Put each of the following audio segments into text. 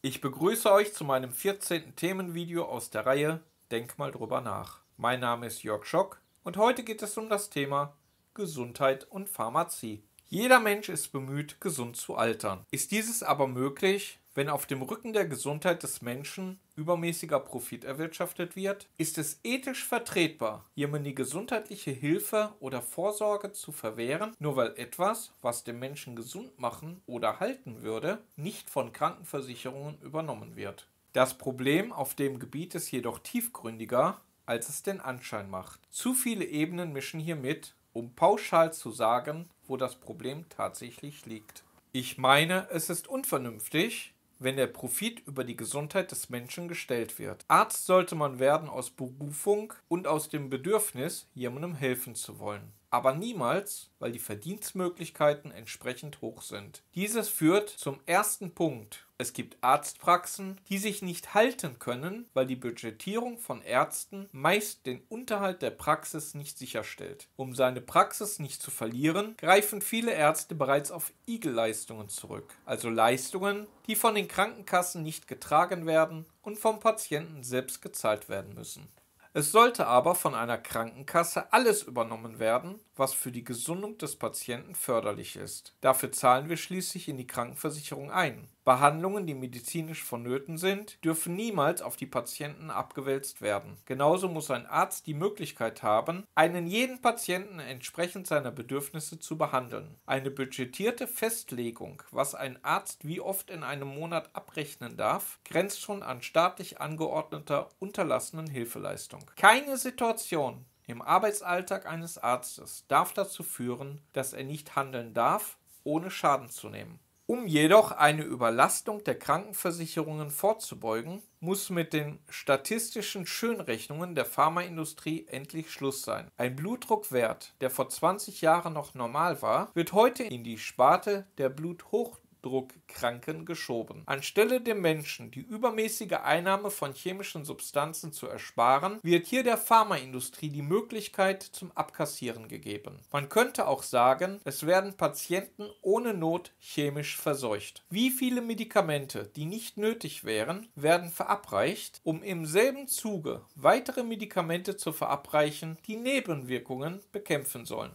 Ich begrüße euch zu meinem 14. Themenvideo aus der Reihe Denk mal drüber nach. Mein Name ist Jörg Schock und heute geht es um das Thema Gesundheit und Pharmazie. Jeder Mensch ist bemüht, gesund zu altern. Ist dieses aber möglich, wenn auf dem Rücken der Gesundheit des Menschen übermäßiger Profit erwirtschaftet wird, ist es ethisch vertretbar, jemandem gesundheitliche Hilfe oder Vorsorge zu verwehren, nur weil etwas, was den Menschen gesund machen oder halten würde, nicht von Krankenversicherungen übernommen wird. Das Problem auf dem Gebiet ist jedoch tiefgründiger, als es den Anschein macht. Zu viele Ebenen mischen hier mit, um pauschal zu sagen, wo das Problem tatsächlich liegt. Ich meine, es ist unvernünftig, wenn der Profit über die Gesundheit des Menschen gestellt wird. Arzt sollte man werden aus Berufung und aus dem Bedürfnis, jemandem helfen zu wollen. Aber niemals, weil die Verdienstmöglichkeiten entsprechend hoch sind. Dieses führt zum ersten Punkt, es gibt Arztpraxen, die sich nicht halten können, weil die Budgetierung von Ärzten meist den Unterhalt der Praxis nicht sicherstellt. Um seine Praxis nicht zu verlieren, greifen viele Ärzte bereits auf Igelleistungen zurück, also Leistungen, die von den Krankenkassen nicht getragen werden und vom Patienten selbst gezahlt werden müssen. Es sollte aber von einer Krankenkasse alles übernommen werden, was für die Gesundung des Patienten förderlich ist. Dafür zahlen wir schließlich in die Krankenversicherung ein. Behandlungen, die medizinisch vonnöten sind, dürfen niemals auf die Patienten abgewälzt werden. Genauso muss ein Arzt die Möglichkeit haben, einen jeden Patienten entsprechend seiner Bedürfnisse zu behandeln. Eine budgetierte Festlegung, was ein Arzt wie oft in einem Monat abrechnen darf, grenzt schon an staatlich angeordneter unterlassenen Hilfeleistung. Keine Situation, im Arbeitsalltag eines Arztes darf dazu führen, dass er nicht handeln darf, ohne Schaden zu nehmen. Um jedoch eine Überlastung der Krankenversicherungen vorzubeugen, muss mit den statistischen Schönrechnungen der Pharmaindustrie endlich Schluss sein. Ein Blutdruckwert, der vor 20 Jahren noch normal war, wird heute in die Sparte der Bluthochdruck Bluthochdruckkranken geschoben. Anstelle dem Menschen die übermäßige Einnahme von chemischen Substanzen zu ersparen, wird hier der Pharmaindustrie die Möglichkeit zum Abkassieren gegeben. Man könnte auch sagen, es werden Patienten ohne Not chemisch verseucht. Wie viele Medikamente, die nicht nötig wären, werden verabreicht, um im selben Zuge weitere Medikamente zu verabreichen, die Nebenwirkungen bekämpfen sollen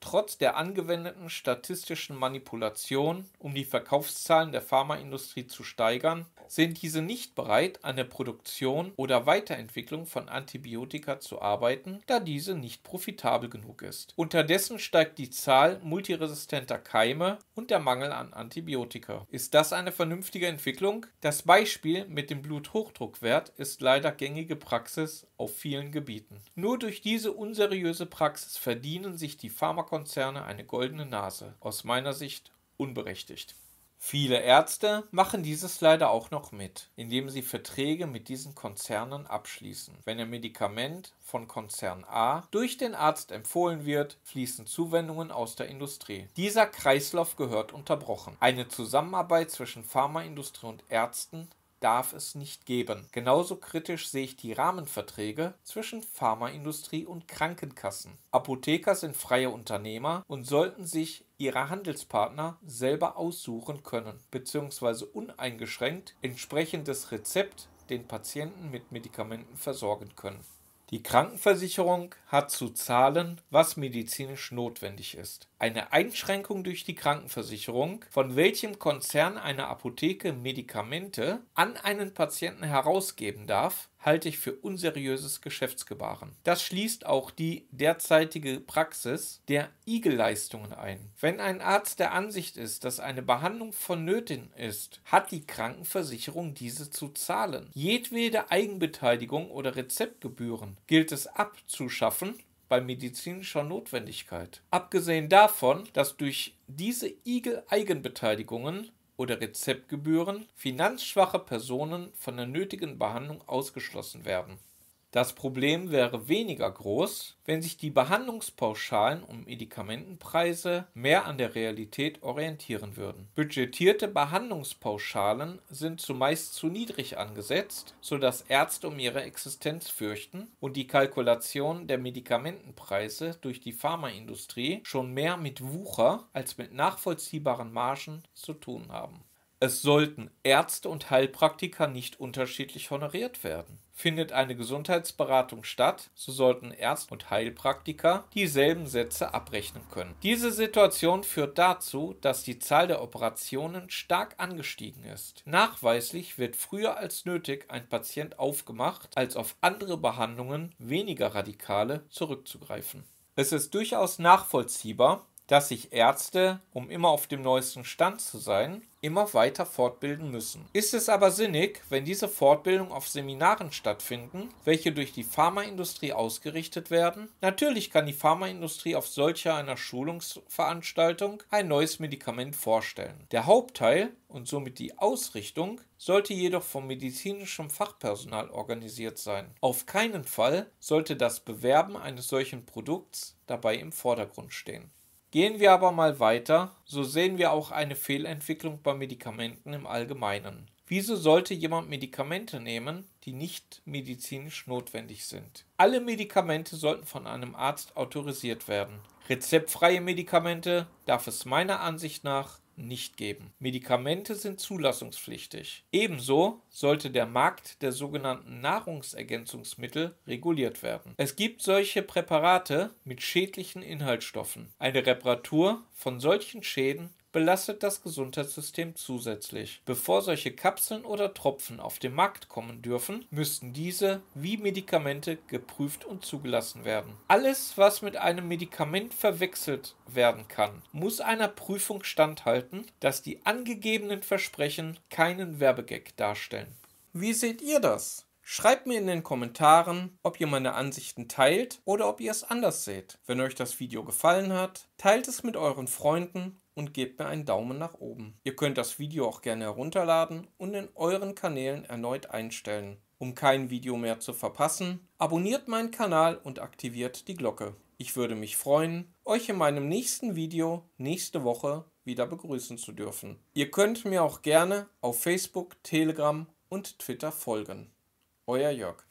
trotz der angewendeten statistischen Manipulation, um die Verkaufszahlen der Pharmaindustrie zu steigern sind diese nicht bereit, an der Produktion oder Weiterentwicklung von Antibiotika zu arbeiten, da diese nicht profitabel genug ist. Unterdessen steigt die Zahl multiresistenter Keime und der Mangel an Antibiotika. Ist das eine vernünftige Entwicklung? Das Beispiel mit dem Bluthochdruckwert ist leider gängige Praxis auf vielen Gebieten. Nur durch diese unseriöse Praxis verdienen sich die Pharmakonzerne eine goldene Nase. Aus meiner Sicht unberechtigt. Viele Ärzte machen dieses leider auch noch mit, indem sie Verträge mit diesen Konzernen abschließen. Wenn ein Medikament von Konzern A durch den Arzt empfohlen wird, fließen Zuwendungen aus der Industrie. Dieser Kreislauf gehört unterbrochen. Eine Zusammenarbeit zwischen Pharmaindustrie und Ärzten darf es nicht geben. Genauso kritisch sehe ich die Rahmenverträge zwischen Pharmaindustrie und Krankenkassen. Apotheker sind freie Unternehmer und sollten sich ihre Handelspartner selber aussuchen können, bzw. uneingeschränkt entsprechendes Rezept den Patienten mit Medikamenten versorgen können. Die Krankenversicherung hat zu zahlen, was medizinisch notwendig ist. Eine Einschränkung durch die Krankenversicherung, von welchem Konzern eine Apotheke Medikamente an einen Patienten herausgeben darf, halte ich für unseriöses Geschäftsgebaren. Das schließt auch die derzeitige Praxis der Igelleistungen ein. Wenn ein Arzt der Ansicht ist, dass eine Behandlung vonnöten ist, hat die Krankenversicherung diese zu zahlen. Jedwede Eigenbeteiligung oder Rezeptgebühren gilt es abzuschaffen bei medizinischer Notwendigkeit. Abgesehen davon, dass durch diese Igel-Eigenbeteiligungen oder Rezeptgebühren finanzschwache Personen von der nötigen Behandlung ausgeschlossen werden das Problem wäre weniger groß, wenn sich die Behandlungspauschalen und Medikamentenpreise mehr an der Realität orientieren würden. Budgetierte Behandlungspauschalen sind zumeist zu niedrig angesetzt, sodass Ärzte um ihre Existenz fürchten und die Kalkulation der Medikamentenpreise durch die Pharmaindustrie schon mehr mit Wucher als mit nachvollziehbaren Margen zu tun haben. Es sollten Ärzte und Heilpraktiker nicht unterschiedlich honoriert werden. Findet eine Gesundheitsberatung statt, so sollten Ärzte und Heilpraktiker dieselben Sätze abrechnen können. Diese Situation führt dazu, dass die Zahl der Operationen stark angestiegen ist. Nachweislich wird früher als nötig ein Patient aufgemacht, als auf andere Behandlungen weniger radikale zurückzugreifen. Es ist durchaus nachvollziehbar, dass sich Ärzte, um immer auf dem neuesten Stand zu sein, immer weiter fortbilden müssen. Ist es aber sinnig, wenn diese Fortbildung auf Seminaren stattfinden, welche durch die Pharmaindustrie ausgerichtet werden? Natürlich kann die Pharmaindustrie auf solcher einer Schulungsveranstaltung ein neues Medikament vorstellen. Der Hauptteil und somit die Ausrichtung sollte jedoch vom medizinischen Fachpersonal organisiert sein. Auf keinen Fall sollte das Bewerben eines solchen Produkts dabei im Vordergrund stehen. Gehen wir aber mal weiter, so sehen wir auch eine Fehlentwicklung bei Medikamenten im Allgemeinen. Wieso sollte jemand Medikamente nehmen, die nicht medizinisch notwendig sind? Alle Medikamente sollten von einem Arzt autorisiert werden. Rezeptfreie Medikamente darf es meiner Ansicht nach nicht geben. Medikamente sind zulassungspflichtig. Ebenso sollte der Markt der sogenannten Nahrungsergänzungsmittel reguliert werden. Es gibt solche Präparate mit schädlichen Inhaltsstoffen. Eine Reparatur von solchen Schäden belastet das Gesundheitssystem zusätzlich. Bevor solche Kapseln oder Tropfen auf den Markt kommen dürfen, müssten diese wie Medikamente geprüft und zugelassen werden. Alles, was mit einem Medikament verwechselt werden kann, muss einer Prüfung standhalten, dass die angegebenen Versprechen keinen Werbegag darstellen. Wie seht ihr das? Schreibt mir in den Kommentaren, ob ihr meine Ansichten teilt oder ob ihr es anders seht. Wenn euch das Video gefallen hat, teilt es mit euren Freunden und gebt mir einen Daumen nach oben. Ihr könnt das Video auch gerne herunterladen und in euren Kanälen erneut einstellen. Um kein Video mehr zu verpassen, abonniert meinen Kanal und aktiviert die Glocke. Ich würde mich freuen, euch in meinem nächsten Video nächste Woche wieder begrüßen zu dürfen. Ihr könnt mir auch gerne auf Facebook, Telegram und Twitter folgen. Euer Jörg.